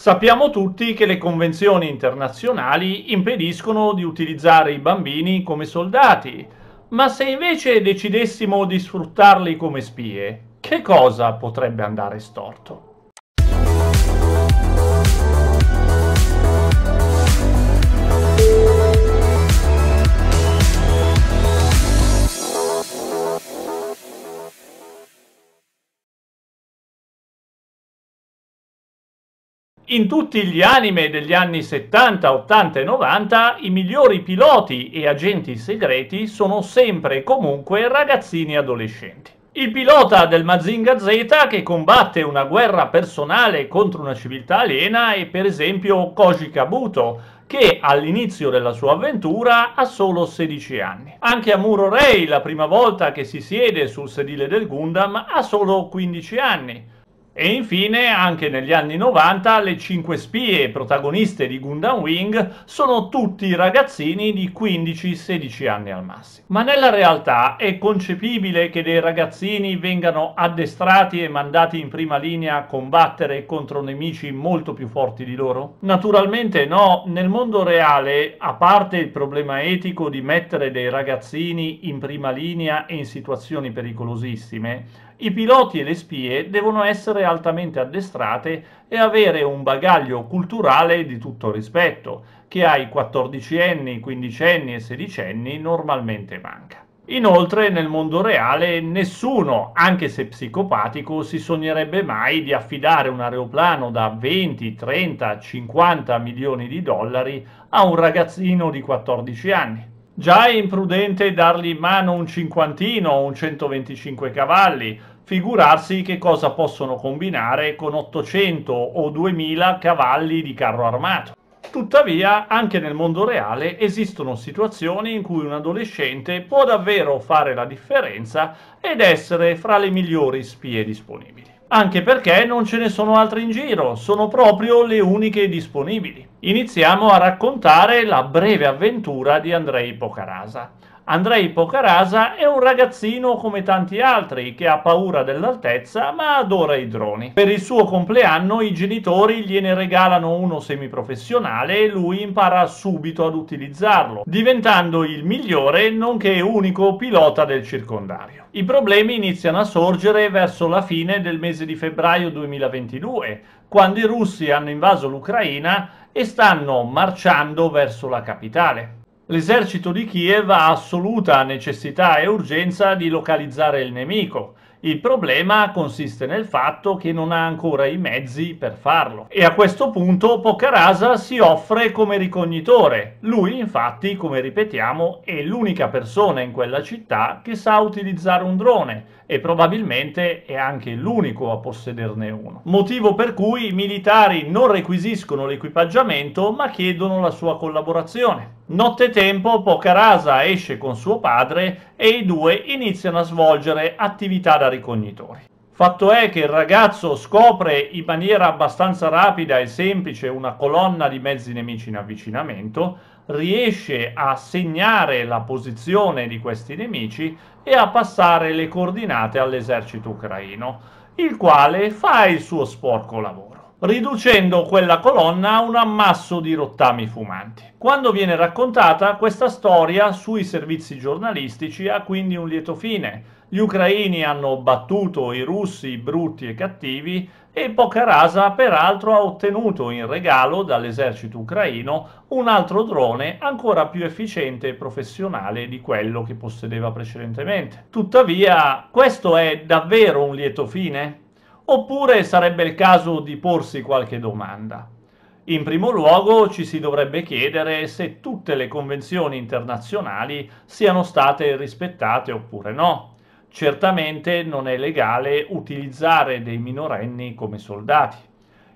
Sappiamo tutti che le convenzioni internazionali impediscono di utilizzare i bambini come soldati, ma se invece decidessimo di sfruttarli come spie, che cosa potrebbe andare storto? In tutti gli anime degli anni 70, 80 e 90 i migliori piloti e agenti segreti sono sempre e comunque ragazzini adolescenti. Il pilota del Mazinga Z che combatte una guerra personale contro una civiltà aliena è per esempio Koji Kabuto, che all'inizio della sua avventura ha solo 16 anni. Anche Amuro Rei, la prima volta che si siede sul sedile del Gundam, ha solo 15 anni. E infine, anche negli anni 90, le cinque spie protagoniste di Gundam Wing sono tutti ragazzini di 15-16 anni al massimo. Ma nella realtà è concepibile che dei ragazzini vengano addestrati e mandati in prima linea a combattere contro nemici molto più forti di loro? Naturalmente no, nel mondo reale, a parte il problema etico di mettere dei ragazzini in prima linea e in situazioni pericolosissime, i piloti e le spie devono essere altamente addestrate e avere un bagaglio culturale di tutto rispetto, che ai 14 anni, 15 anni e 16 anni normalmente manca. Inoltre nel mondo reale nessuno, anche se psicopatico, si sognerebbe mai di affidare un aeroplano da 20, 30, 50 milioni di dollari a un ragazzino di 14 anni. Già è imprudente dargli in mano un cinquantino o un 125 cavalli, figurarsi che cosa possono combinare con 800 o 2000 cavalli di carro armato. Tuttavia, anche nel mondo reale esistono situazioni in cui un adolescente può davvero fare la differenza ed essere fra le migliori spie disponibili. Anche perché non ce ne sono altre in giro, sono proprio le uniche disponibili. Iniziamo a raccontare la breve avventura di Andrei Pocarasa. Andrei Pocarasa è un ragazzino come tanti altri che ha paura dell'altezza ma adora i droni. Per il suo compleanno i genitori gliene regalano uno semiprofessionale e lui impara subito ad utilizzarlo, diventando il migliore nonché unico pilota del circondario. I problemi iniziano a sorgere verso la fine del mese di febbraio 2022, quando i russi hanno invaso l'Ucraina e stanno marciando verso la capitale. L'esercito di Kiev ha assoluta necessità e urgenza di localizzare il nemico. Il problema consiste nel fatto che non ha ancora i mezzi per farlo. E a questo punto Poccarasa si offre come ricognitore. Lui, infatti, come ripetiamo, è l'unica persona in quella città che sa utilizzare un drone e probabilmente è anche l'unico a possederne uno. Motivo per cui i militari non requisiscono l'equipaggiamento ma chiedono la sua collaborazione. Nottetempo Pocarasa esce con suo padre e i due iniziano a svolgere attività da ricognitori. Fatto è che il ragazzo scopre in maniera abbastanza rapida e semplice una colonna di mezzi nemici in avvicinamento, riesce a segnare la posizione di questi nemici e a passare le coordinate all'esercito ucraino, il quale fa il suo sporco lavoro riducendo quella colonna a un ammasso di rottami fumanti. Quando viene raccontata, questa storia sui servizi giornalistici ha quindi un lieto fine. Gli ucraini hanno battuto i russi brutti e cattivi e poca rasa, peraltro ha ottenuto in regalo dall'esercito ucraino un altro drone ancora più efficiente e professionale di quello che possedeva precedentemente. Tuttavia, questo è davvero un lieto fine? Oppure sarebbe il caso di porsi qualche domanda. In primo luogo ci si dovrebbe chiedere se tutte le convenzioni internazionali siano state rispettate oppure no. Certamente non è legale utilizzare dei minorenni come soldati.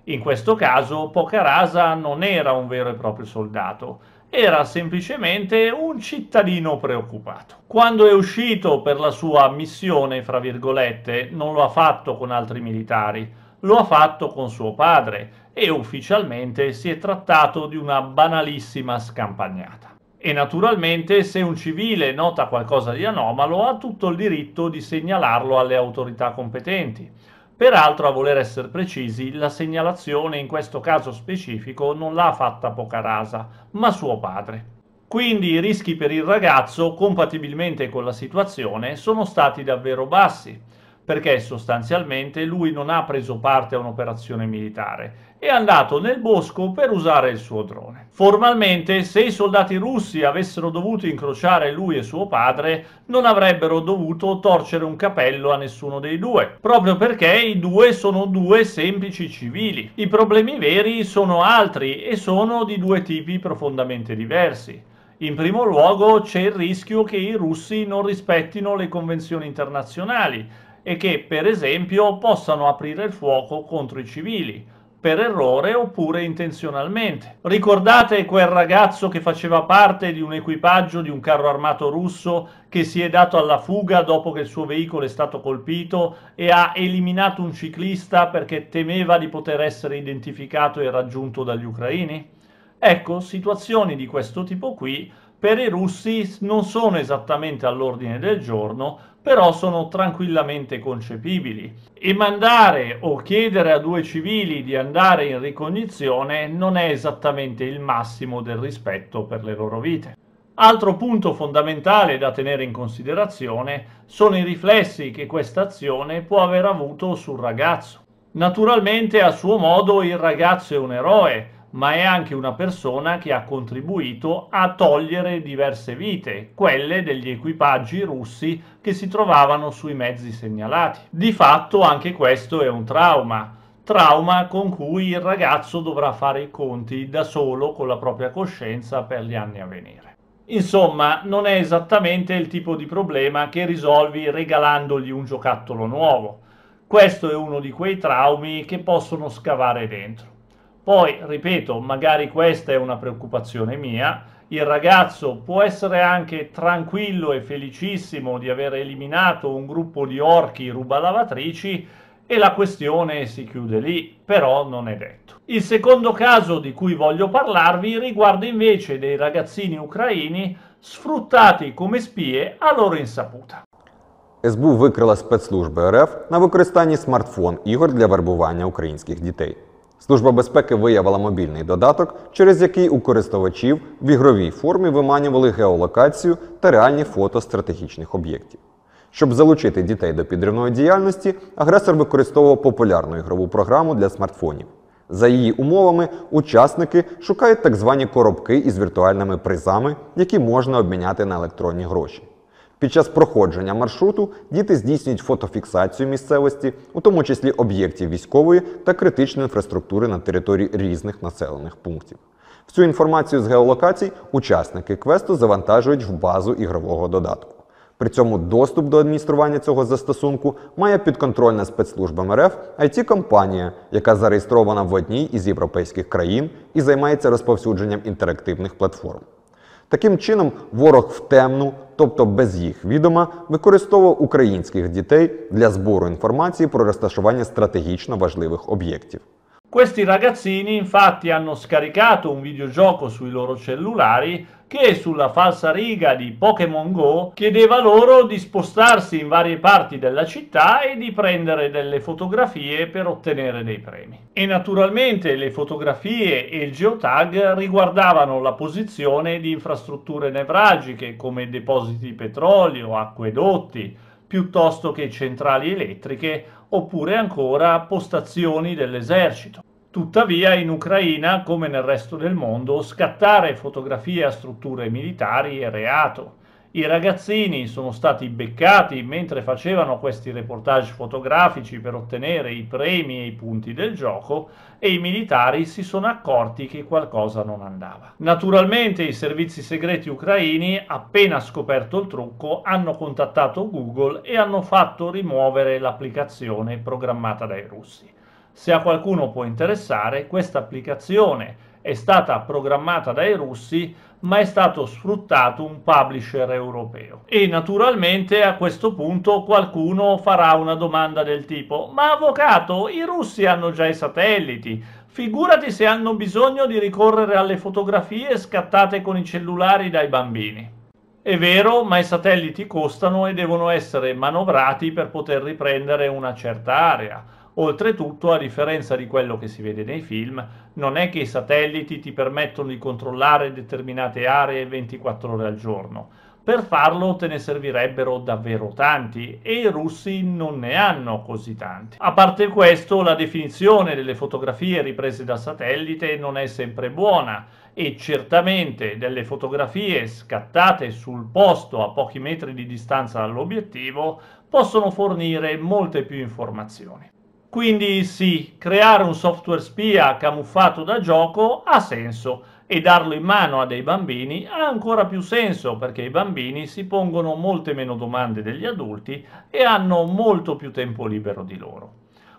In questo caso Pocarasa non era un vero e proprio soldato, era semplicemente un cittadino preoccupato. Quando è uscito per la sua missione, fra virgolette, non lo ha fatto con altri militari, lo ha fatto con suo padre e ufficialmente si è trattato di una banalissima scampagnata. E naturalmente se un civile nota qualcosa di anomalo ha tutto il diritto di segnalarlo alle autorità competenti Peraltro, a voler essere precisi, la segnalazione in questo caso specifico non l'ha fatta Pocarasa, ma suo padre. Quindi i rischi per il ragazzo, compatibilmente con la situazione, sono stati davvero bassi perché sostanzialmente lui non ha preso parte a un'operazione militare, è andato nel bosco per usare il suo drone. Formalmente, se i soldati russi avessero dovuto incrociare lui e suo padre, non avrebbero dovuto torcere un capello a nessuno dei due, proprio perché i due sono due semplici civili. I problemi veri sono altri e sono di due tipi profondamente diversi. In primo luogo c'è il rischio che i russi non rispettino le convenzioni internazionali e che per esempio possano aprire il fuoco contro i civili per errore oppure intenzionalmente. Ricordate quel ragazzo che faceva parte di un equipaggio di un carro armato russo che si è dato alla fuga dopo che il suo veicolo è stato colpito e ha eliminato un ciclista perché temeva di poter essere identificato e raggiunto dagli ucraini? Ecco, situazioni di questo tipo qui per i russi non sono esattamente all'ordine del giorno, però sono tranquillamente concepibili. E mandare o chiedere a due civili di andare in ricognizione non è esattamente il massimo del rispetto per le loro vite. Altro punto fondamentale da tenere in considerazione sono i riflessi che questa azione può aver avuto sul ragazzo. Naturalmente a suo modo il ragazzo è un eroe, ma è anche una persona che ha contribuito a togliere diverse vite, quelle degli equipaggi russi che si trovavano sui mezzi segnalati. Di fatto anche questo è un trauma, trauma con cui il ragazzo dovrà fare i conti da solo con la propria coscienza per gli anni a venire. Insomma, non è esattamente il tipo di problema che risolvi regalandogli un giocattolo nuovo. Questo è uno di quei traumi che possono scavare dentro. Poi, ripeto, magari questa è una preoccupazione mia, il ragazzo può essere anche tranquillo e felicissimo di aver eliminato un gruppo di orchi rubalavatrici e la questione si chiude lì, però non è detto. Il secondo caso di cui voglio parlarvi riguarda invece dei ragazzini ucraini sfruttati come spie a loro insaputa. СБУ викрила спецслужби РФ на використанні смартфон ігор для вербування українських дітей. Служба безпеки виявила мобільний додаток, через який у користувачів в ігровій формі виманювали геолокацію та реальні фото стратегічних об'єктів. Щоб залучити дітей до підривної діяльності, агресор використовував популярну ігрову програму для смартфонів. За її умовами, учасники шукають так звані коробки із віртуальними призами, які можна обміняти на електронні гроші. Під час проходження маршруту діти здійснюють фотофіксацію місцевості, у тому числі об'єктів військової та критичної інфраструктури на території різних населених пунктів. Всю інформацію з геолокацій учасники квесту завантажують в базу ігрового додатку. При цьому доступ до адміністрування цього застосунку має підконтрольна спецслужбам РФ it компанія яка зареєстрована в одній із європейських країн і займається розповсюдженням інтерактивних платформ. Таким чином, ворог в темну, тобто без їх відома, використовував українських дітей для збору інформації про розташування стратегічно важливих об'єктів. Questi ragazzini infatti hanno scaricato un videogioco sui loro cellulari che sulla falsa riga di Pokémon Go chiedeva loro di spostarsi in varie parti della città e di prendere delle fotografie per ottenere dei premi. E naturalmente le fotografie e il geotag riguardavano la posizione di infrastrutture nevralgiche come depositi di petrolio, acquedotti, piuttosto che centrali elettriche oppure ancora postazioni dell'esercito. Tuttavia in Ucraina, come nel resto del mondo, scattare fotografie a strutture militari è reato. I ragazzini sono stati beccati mentre facevano questi reportage fotografici per ottenere i premi e i punti del gioco e i militari si sono accorti che qualcosa non andava. Naturalmente i servizi segreti ucraini, appena scoperto il trucco, hanno contattato Google e hanno fatto rimuovere l'applicazione programmata dai russi. Se a qualcuno può interessare, questa applicazione è stata programmata dai russi ma è stato sfruttato un publisher europeo. E naturalmente a questo punto qualcuno farà una domanda del tipo ma avvocato, i russi hanno già i satelliti, figurati se hanno bisogno di ricorrere alle fotografie scattate con i cellulari dai bambini. È vero, ma i satelliti costano e devono essere manovrati per poter riprendere una certa area Oltretutto, a differenza di quello che si vede nei film, non è che i satelliti ti permettono di controllare determinate aree 24 ore al giorno. Per farlo te ne servirebbero davvero tanti e i russi non ne hanno così tanti. A parte questo, la definizione delle fotografie riprese da satellite non è sempre buona e certamente delle fotografie scattate sul posto a pochi metri di distanza dall'obiettivo possono fornire molte più informazioni. Quindi sì, creare un software spia camuffato da gioco ha senso e darlo in mano a dei bambini ha ancora più senso perché i bambini si pongono molte meno domande degli adulti e hanno molto più tempo libero di loro.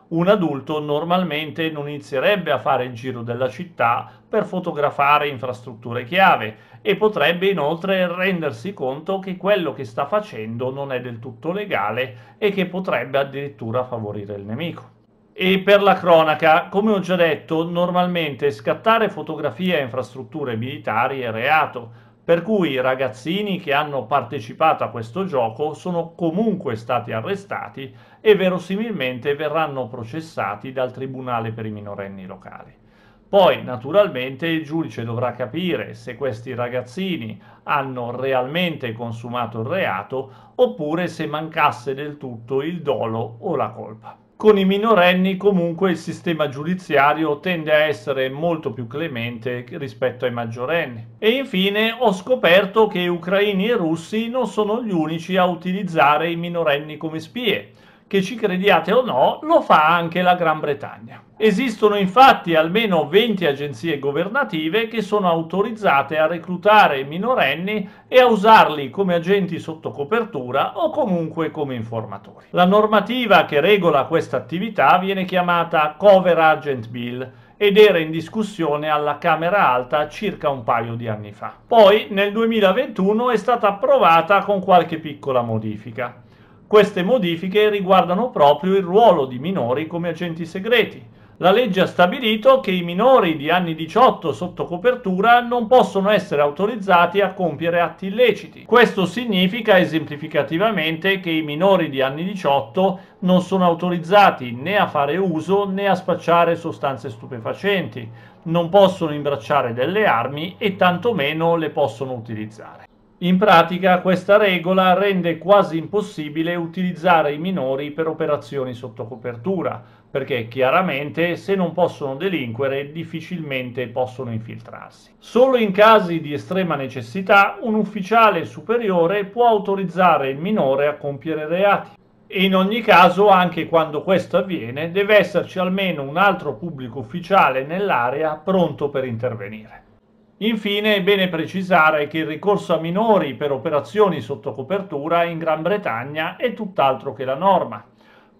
Un adulto normalmente non inizierebbe a fare il giro della città per fotografare infrastrutture chiave e potrebbe inoltre rendersi conto che quello che sta facendo non è del tutto legale e che potrebbe addirittura favorire il nemico. E per la cronaca, come ho già detto, normalmente scattare fotografie a infrastrutture militari è reato, per cui i ragazzini che hanno partecipato a questo gioco sono comunque stati arrestati e verosimilmente verranno processati dal Tribunale per i minorenni locali. Poi, naturalmente, il giudice dovrà capire se questi ragazzini hanno realmente consumato il reato oppure se mancasse del tutto il dolo o la colpa con i minorenni comunque il sistema giudiziario tende a essere molto più clemente rispetto ai maggiorenni. E infine ho scoperto che ucraini e russi non sono gli unici a utilizzare i minorenni come spie che ci crediate o no, lo fa anche la Gran Bretagna. Esistono infatti almeno 20 agenzie governative che sono autorizzate a reclutare minorenni e a usarli come agenti sotto copertura o comunque come informatori. La normativa che regola questa attività viene chiamata Cover Agent Bill ed era in discussione alla Camera Alta circa un paio di anni fa. Poi nel 2021 è stata approvata con qualche piccola modifica. Queste modifiche riguardano proprio il ruolo di minori come agenti segreti. La legge ha stabilito che i minori di anni 18 sotto copertura non possono essere autorizzati a compiere atti illeciti. Questo significa esemplificativamente che i minori di anni 18 non sono autorizzati né a fare uso né a spacciare sostanze stupefacenti, non possono imbracciare delle armi e tantomeno le possono utilizzare. In pratica questa regola rende quasi impossibile utilizzare i minori per operazioni sotto copertura, perché chiaramente se non possono delinquere difficilmente possono infiltrarsi. Solo in casi di estrema necessità un ufficiale superiore può autorizzare il minore a compiere reati. E in ogni caso, anche quando questo avviene, deve esserci almeno un altro pubblico ufficiale nell'area pronto per intervenire. Infine è bene precisare che il ricorso a minori per operazioni sotto copertura in Gran Bretagna è tutt'altro che la norma.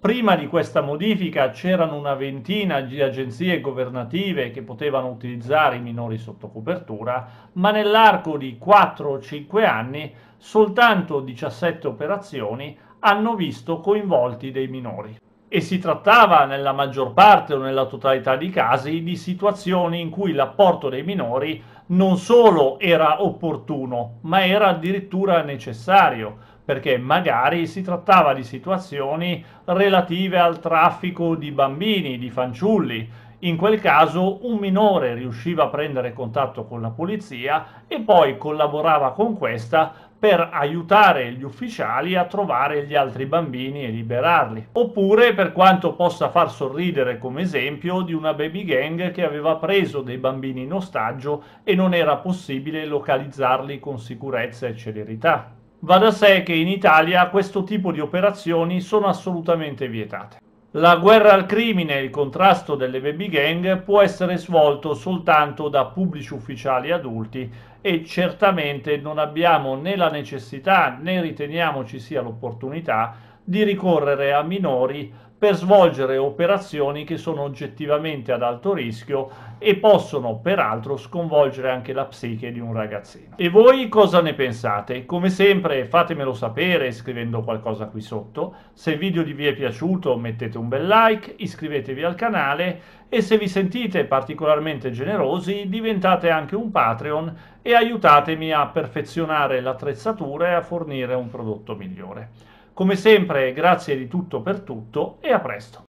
Prima di questa modifica c'erano una ventina di agenzie governative che potevano utilizzare i minori sotto copertura, ma nell'arco di 4-5 anni soltanto 17 operazioni hanno visto coinvolti dei minori. E si trattava nella maggior parte o nella totalità di casi di situazioni in cui l'apporto dei minori non solo era opportuno, ma era addirittura necessario perché magari si trattava di situazioni relative al traffico di bambini, di fanciulli, in quel caso un minore riusciva a prendere contatto con la polizia e poi collaborava con questa per aiutare gli ufficiali a trovare gli altri bambini e liberarli. Oppure, per quanto possa far sorridere come esempio, di una baby gang che aveva preso dei bambini in ostaggio e non era possibile localizzarli con sicurezza e celerità. Va da sé che in Italia questo tipo di operazioni sono assolutamente vietate. La guerra al crimine e il contrasto delle baby gang può essere svolto soltanto da pubblici ufficiali adulti e certamente non abbiamo né la necessità né riteniamo ci sia l'opportunità di ricorrere a minori per svolgere operazioni che sono oggettivamente ad alto rischio e possono peraltro sconvolgere anche la psiche di un ragazzino. E voi cosa ne pensate? Come sempre fatemelo sapere scrivendo qualcosa qui sotto, se il video vi è piaciuto mettete un bel like, iscrivetevi al canale e se vi sentite particolarmente generosi diventate anche un Patreon e aiutatemi a perfezionare l'attrezzatura e a fornire un prodotto migliore. Come sempre grazie di tutto per tutto e a presto.